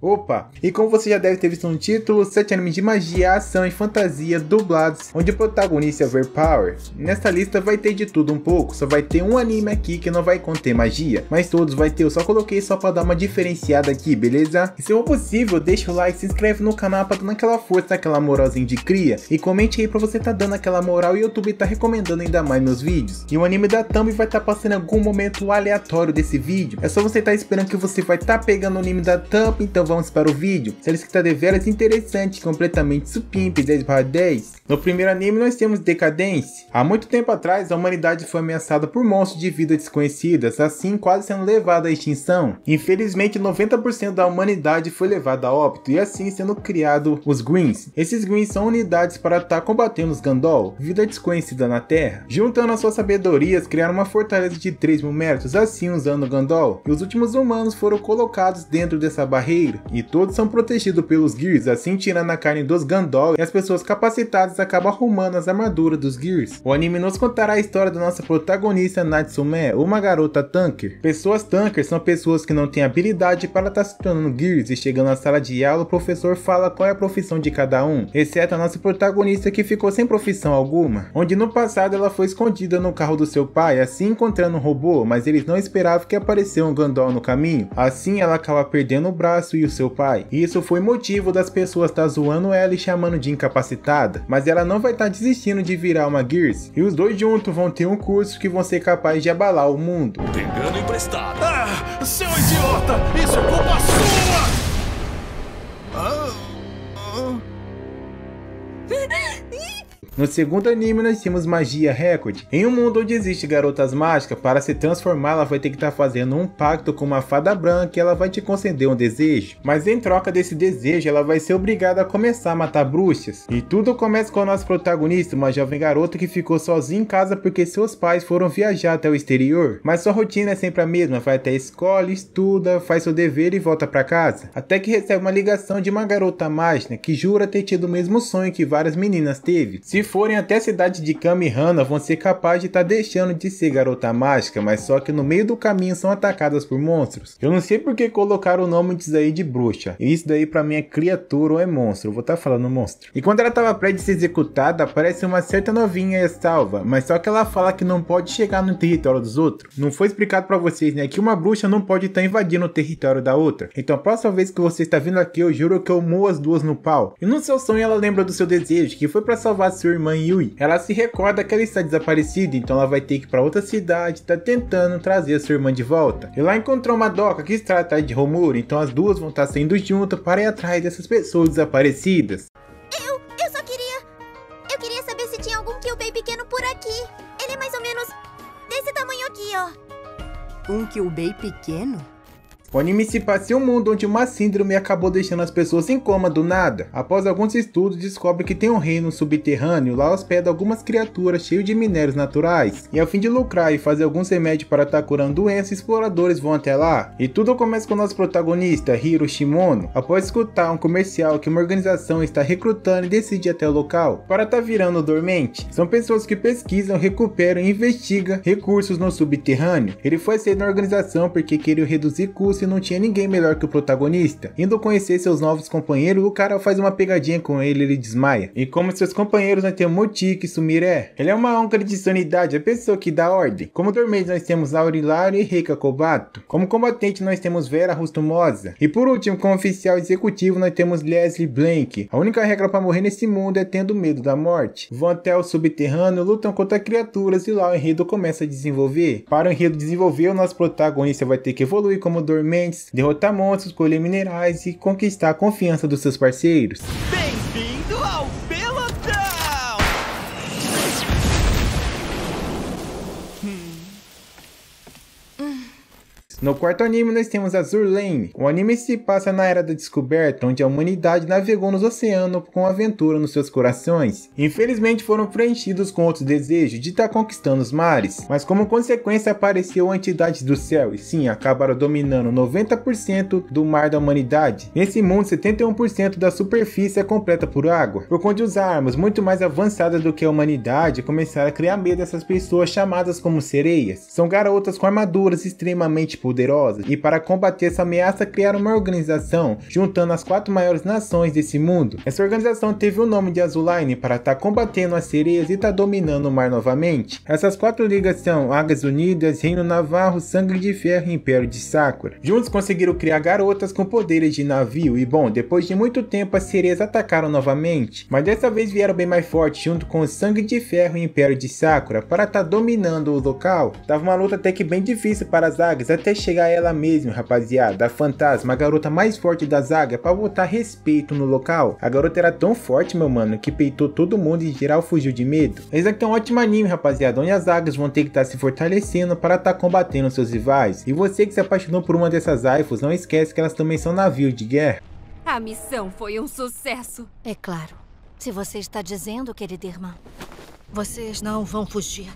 Opa! E como você já deve ter visto no título, 7 animes de magia, ação e fantasia dublados, onde o protagonista é Overpower. Nessa lista vai ter de tudo um pouco, só vai ter um anime aqui que não vai conter magia, mas todos vai ter, eu só coloquei só pra dar uma diferenciada aqui, beleza? E se for possível, deixa o like, se inscreve no canal pra dar aquela força, aquela moralzinha de cria, e comente aí pra você tá dando aquela moral e o YouTube tá recomendando ainda mais meus vídeos. E o anime da Thumb vai estar tá passando em algum momento aleatório desse vídeo, é só você tá esperando que você vai tá pegando o anime da Thumb, então vamos para o vídeo. Séries que de deveras interessante, completamente supimpe 10 10. No primeiro anime nós temos Decadence. Há muito tempo atrás a humanidade foi ameaçada por monstros de vida desconhecidas, assim quase sendo levada à extinção. Infelizmente 90% da humanidade foi levada a óbito e assim sendo criado os Greens. Esses Greens são unidades para estar tá combatendo os Gandol, vida desconhecida na Terra. Juntando as suas sabedorias criaram uma fortaleza de 3 mil metros, assim usando o Gandol. E os últimos humanos foram colocados dentro dessa barreira, e todos são protegidos pelos Gears, assim tirando a carne dos Gandol e as pessoas capacitadas acabam arrumando as armaduras dos Gears. O anime nos contará a história da nossa protagonista Natsume, uma garota tanker. Pessoas tanker são pessoas que não têm habilidade para estar tá se tornando Gears e chegando na sala de aula o professor fala qual é a profissão de cada um, exceto a nossa protagonista que ficou sem profissão alguma, onde no passado ela foi escondida no carro do seu pai, assim encontrando um robô, mas eles não esperavam que apareceu um Gandol no caminho. Assim ela acaba perdendo o braço e o seu pai. E isso foi motivo das pessoas tá zoando ela e chamando de incapacitada, mas ela não vai estar tá desistindo de virar uma Gears, e os dois juntos vão ter um curso que vão ser capazes de abalar o mundo. Pegando emprestado. Ah, seu idiota! Isso é culpa No segundo anime, nós temos magia Record, Em um mundo onde existe garotas mágicas, para se transformar, ela vai ter que estar tá fazendo um pacto com uma fada branca e ela vai te conceder um desejo. Mas em troca desse desejo, ela vai ser obrigada a começar a matar bruxas. E tudo começa com o nosso protagonista, uma jovem garota que ficou sozinha em casa porque seus pais foram viajar até o exterior. Mas sua rotina é sempre a mesma, vai até a escola, estuda, faz seu dever e volta para casa. Até que recebe uma ligação de uma garota mágica que jura ter tido o mesmo sonho que várias meninas teve. Se forem até a cidade de Kamihana, vão ser capazes de estar tá deixando de ser garota mágica, mas só que no meio do caminho são atacadas por monstros. Eu não sei porque colocaram o nome disso aí de bruxa. E isso daí pra mim é criatura ou é monstro. Eu vou estar tá falando monstro. E quando ela tava prédio ser executada, aparece uma certa novinha e é salva, mas só que ela fala que não pode chegar no território dos outros. Não foi explicado para vocês, né, que uma bruxa não pode estar tá invadindo o território da outra. Então a próxima vez que você está vindo aqui, eu juro que eu moo as duas no pau. E no seu sonho ela lembra do seu desejo, que foi para salvar sua irmã irmã Yui. Ela se recorda que ela está desaparecida, então ela vai ter que ir para outra cidade, está tentando trazer a sua irmã de volta. E lá encontrou uma doca que se trata de Romura, então as duas vão estar tá saindo juntas para ir atrás dessas pessoas desaparecidas. Eu, eu só queria... Eu queria saber se tinha algum Kyubei pequeno por aqui. Ele é mais ou menos desse tamanho aqui, ó. Um Kyubei pequeno? O anime se passa em um mundo onde uma síndrome acabou deixando as pessoas em coma do nada. Após alguns estudos, descobre que tem um reino subterrâneo, lá hospeda algumas criaturas cheias de minérios naturais. E ao fim de lucrar e fazer alguns remédios para estar tá curando doenças, exploradores vão até lá. E tudo começa com nosso protagonista, Hiro Shimono, após escutar um comercial que uma organização está recrutando e decide ir até o local, para estar tá virando dormente. São pessoas que pesquisam, recuperam e investigam recursos no subterrâneo. Ele foi aceito na organização porque queria reduzir custos se não tinha ninguém melhor que o protagonista. Indo conhecer seus novos companheiros, o cara faz uma pegadinha com ele e ele desmaia. E como seus companheiros nós temos Moti, que Sumiré. Ele é uma onca de sanidade, é a pessoa que dá ordem. Como dormente nós temos Aurilar e Reika Kobato. Como combatente nós temos Vera Rustumosa. E por último, como oficial executivo nós temos Leslie Blank. A única regra para morrer nesse mundo é tendo medo da morte. Vão até o subterrâneo, lutam contra criaturas e lá o enredo começa a desenvolver. Para o enredo desenvolver, o nosso protagonista vai ter que evoluir como dormente derrotar monstros, colher minerais e conquistar a confiança dos seus parceiros. Bem No quarto anime, nós temos Azur Lane. O anime se passa na Era da Descoberta, onde a humanidade navegou nos oceanos com aventura nos seus corações. Infelizmente, foram preenchidos com outro desejo de estar tá conquistando os mares, mas como consequência apareceu a entidade do céu e sim, acabaram dominando 90% do mar da humanidade. Nesse mundo, 71% da superfície é completa por água, por conta de usar armas muito mais avançadas do que a humanidade começaram a criar medo dessas pessoas chamadas como sereias. São garotas com armaduras extremamente poderosas poderosas, e para combater essa ameaça criaram uma organização, juntando as quatro maiores nações desse mundo. Essa organização teve o nome de Azuline para estar tá combatendo as sereias e estar tá dominando o mar novamente. Essas quatro ligas são Águas Unidas, Reino Navarro, Sangue de Ferro e Império de Sakura. Juntos conseguiram criar garotas com poderes de navio, e bom, depois de muito tempo as sereias atacaram novamente, mas dessa vez vieram bem mais fortes junto com o Sangue de Ferro e Império de Sakura para estar tá dominando o local. Tava uma luta até que bem difícil para as águias, até chegar ela mesma, rapaziada, a fantasma, a garota mais forte da zaga, é pra botar respeito no local. A garota era tão forte, meu mano, que peitou todo mundo e geral fugiu de medo. Mas aqui é tá um ótimo anime, rapaziada, onde as zagas vão ter que estar tá se fortalecendo para estar tá combatendo seus rivais. E você que se apaixonou por uma dessas iPhones, não esquece que elas também são navios de guerra. A missão foi um sucesso. É claro. Se você está dizendo, querida irmã, vocês não vão fugir.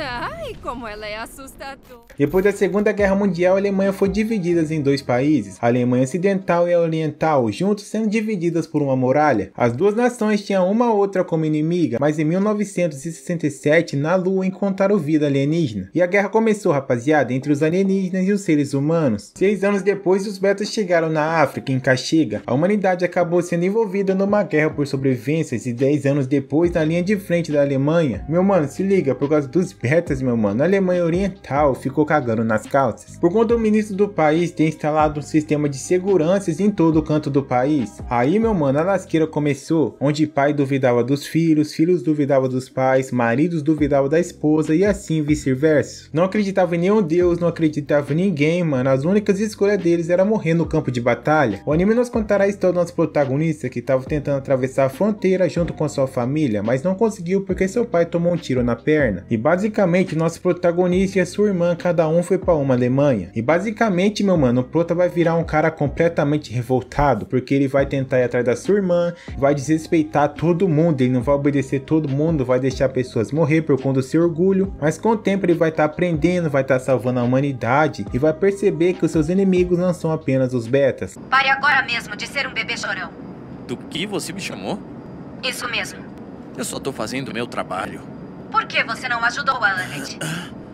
Ai, como ela é assustadora. Depois da Segunda Guerra Mundial, a Alemanha foi dividida em dois países, a Alemanha Ocidental e a Oriental, juntos sendo divididas por uma muralha. As duas nações tinham uma outra como inimiga, mas em 1967, na Lua, encontraram vida alienígena. E a guerra começou, rapaziada, entre os alienígenas e os seres humanos. Seis anos depois, os betas chegaram na África, em Caxiga. A humanidade acabou sendo envolvida numa guerra por sobrevivências e dez anos depois, na linha de frente da Alemanha. Meu mano, se liga, por causa dos espertas, meu mano, a Alemanha Oriental ficou cagando nas calças. Por conta do ministro do país ter instalado um sistema de seguranças em todo o canto do país. Aí, meu mano, a lasqueira começou, onde pai duvidava dos filhos, filhos duvidavam dos pais, maridos duvidavam da esposa e assim vice-versa. Não acreditava em nenhum deus, não acreditava em ninguém, mano. As únicas escolhas deles era morrer no campo de batalha. O anime nos contará a história do nosso protagonista que estava tentando atravessar a fronteira junto com sua família, mas não conseguiu porque seu pai tomou um tiro na perna. E basicamente basicamente, nosso protagonista e a sua irmã, cada um foi para uma Alemanha. E basicamente, meu mano, o Prota vai virar um cara completamente revoltado, porque ele vai tentar ir atrás da sua irmã, vai desrespeitar todo mundo, ele não vai obedecer todo mundo, vai deixar pessoas morrer por conta do seu orgulho, mas com o tempo ele vai estar tá aprendendo, vai estar tá salvando a humanidade e vai perceber que os seus inimigos não são apenas os betas. Pare agora mesmo de ser um bebê chorão. Do que você me chamou? Isso mesmo. Eu só tô fazendo o meu trabalho. Por que você não ajudou a Annette?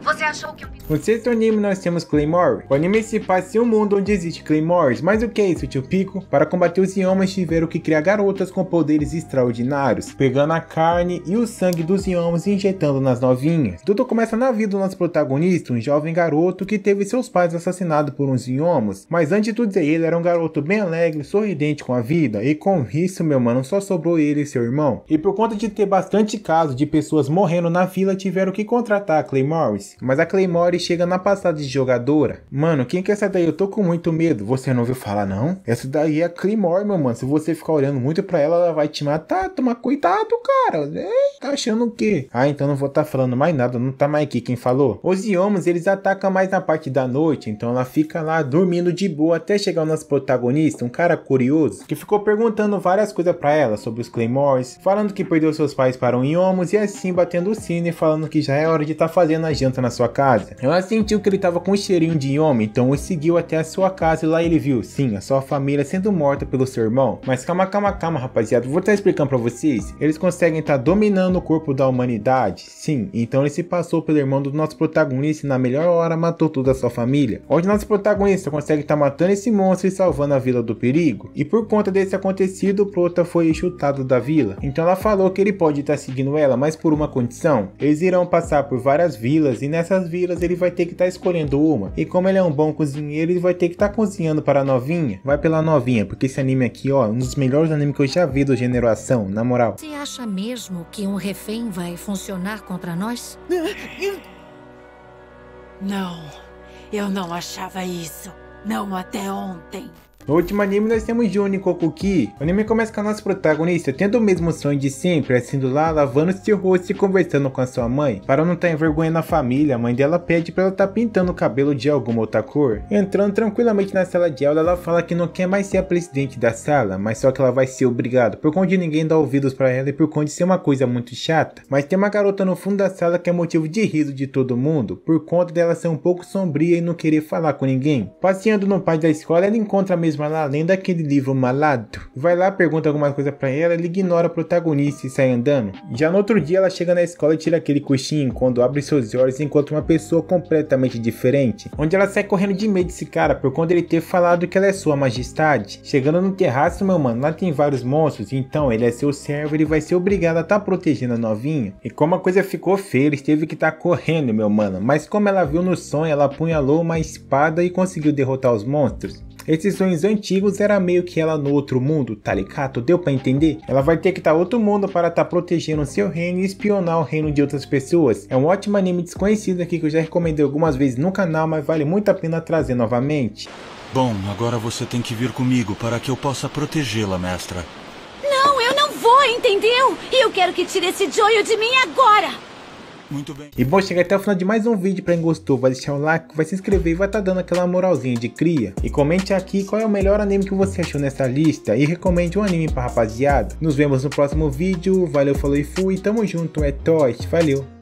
Você achou que um... No sexto anime nós temos Claymore. O anime se passa em um mundo onde existe Claymores, mas o que é isso, tio Pico? Para combater os Yomas tiveram que criar garotas com poderes extraordinários, pegando a carne e o sangue dos Yomas e injetando nas novinhas. Tudo começa na vida do nosso protagonista, um jovem garoto que teve seus pais assassinados por uns Yomas, mas antes de tudo ele era um garoto bem alegre, sorridente com a vida, e com isso, meu mano, só sobrou ele e seu irmão. E por conta de ter bastante caso de pessoas morrendo na vila, tiveram que contratar Claymores. Mas a Claymore chega na passada de jogadora. Mano, quem que é essa daí? Eu tô com muito medo. Você não ouviu falar, não? Essa daí é a Claymore, meu mano. Se você ficar olhando muito pra ela, ela vai te matar. Toma cuidado, cara. Ei, tá achando o quê? Ah, então não vou tá falando mais nada. Não tá mais aqui quem falou. Os Yomas, eles atacam mais na parte da noite. Então ela fica lá dormindo de boa até chegar o nosso protagonista, um cara curioso, que ficou perguntando várias coisas pra ela sobre os Claymores, falando que perdeu seus pais para um Yomas e assim batendo o sino e falando que já é hora de tá fazendo a janta na sua casa. Ela sentiu que ele estava com um cheirinho de homem, então o seguiu até a sua casa e lá ele viu, sim, a sua família sendo morta pelo seu irmão. Mas calma, calma, calma, rapaziada, vou estar explicando para vocês. Eles conseguem estar tá dominando o corpo da humanidade, sim, então ele se passou pelo irmão do nosso protagonista e na melhor hora matou toda a sua família. Onde nosso protagonista consegue estar tá matando esse monstro e salvando a vila do perigo. E por conta desse acontecido, o Prota foi chutado da vila. Então ela falou que ele pode estar tá seguindo ela, mas por uma condição. Eles irão passar por várias vilas e e nessas vilas ele vai ter que estar tá escolhendo uma. E como ele é um bom cozinheiro, ele vai ter que estar tá cozinhando para a novinha. Vai pela novinha, porque esse anime aqui, ó, um dos melhores animes que eu já vi do gênero ação, na moral. Você acha mesmo que um refém vai funcionar contra nós? Ah, não, eu não achava isso. Não até ontem. No último anime nós temos Juni Kokuki. O anime começa com a nossa protagonista tendo o mesmo sonho de sempre, sendo assim, lá, lavando seu rosto e conversando com a sua mãe. Para não estar envergonhando a família, a mãe dela pede para ela estar tá pintando o cabelo de alguma outra cor. Entrando tranquilamente na sala de aula, ela fala que não quer mais ser a presidente da sala, mas só que ela vai ser obrigada, por conta de ninguém dar ouvidos para ela e por conta de ser uma coisa muito chata. Mas tem uma garota no fundo da sala que é motivo de riso de todo mundo, por conta dela ser um pouco sombria e não querer falar com ninguém. Passeando no pátio da escola, ela encontra a mesma lá, lendo aquele livro malado. Vai lá, pergunta alguma coisa para ela, ele ignora o protagonista e sai andando. Já no outro dia, ela chega na escola e tira aquele coxinho quando abre seus olhos e encontra uma pessoa completamente diferente, onde ela sai correndo de medo desse cara por conta ele ter falado que ela é sua majestade. Chegando no terraço, meu mano, lá tem vários monstros, então ele é seu servo, ele vai ser obrigado a estar tá protegendo a novinha. E como a coisa ficou feia, ele teve que estar tá correndo, meu mano, mas como ela viu no sonho, ela apunhalou uma espada e conseguiu derrotar os monstros. Esses sonhos antigos era meio que ela no outro mundo, tá ligado? Deu para entender? Ela vai ter que estar tá outro mundo para estar tá protegendo seu reino e espionar o reino de outras pessoas. É um ótimo anime desconhecido aqui que eu já recomendei algumas vezes no canal, mas vale muito a pena trazer novamente. Bom, agora você tem que vir comigo para que eu possa protegê-la, mestra. Não, eu não vou, entendeu? E Eu quero que tire esse joio de mim agora! Muito bem. E bom, chega até o final de mais um vídeo pra quem gostou, vai deixar um like, vai se inscrever e vai estar tá dando aquela moralzinha de cria. E comente aqui qual é o melhor anime que você achou nessa lista e recomende um anime pra rapaziada. Nos vemos no próximo vídeo, valeu, falou e fui, tamo junto, é Toys, valeu.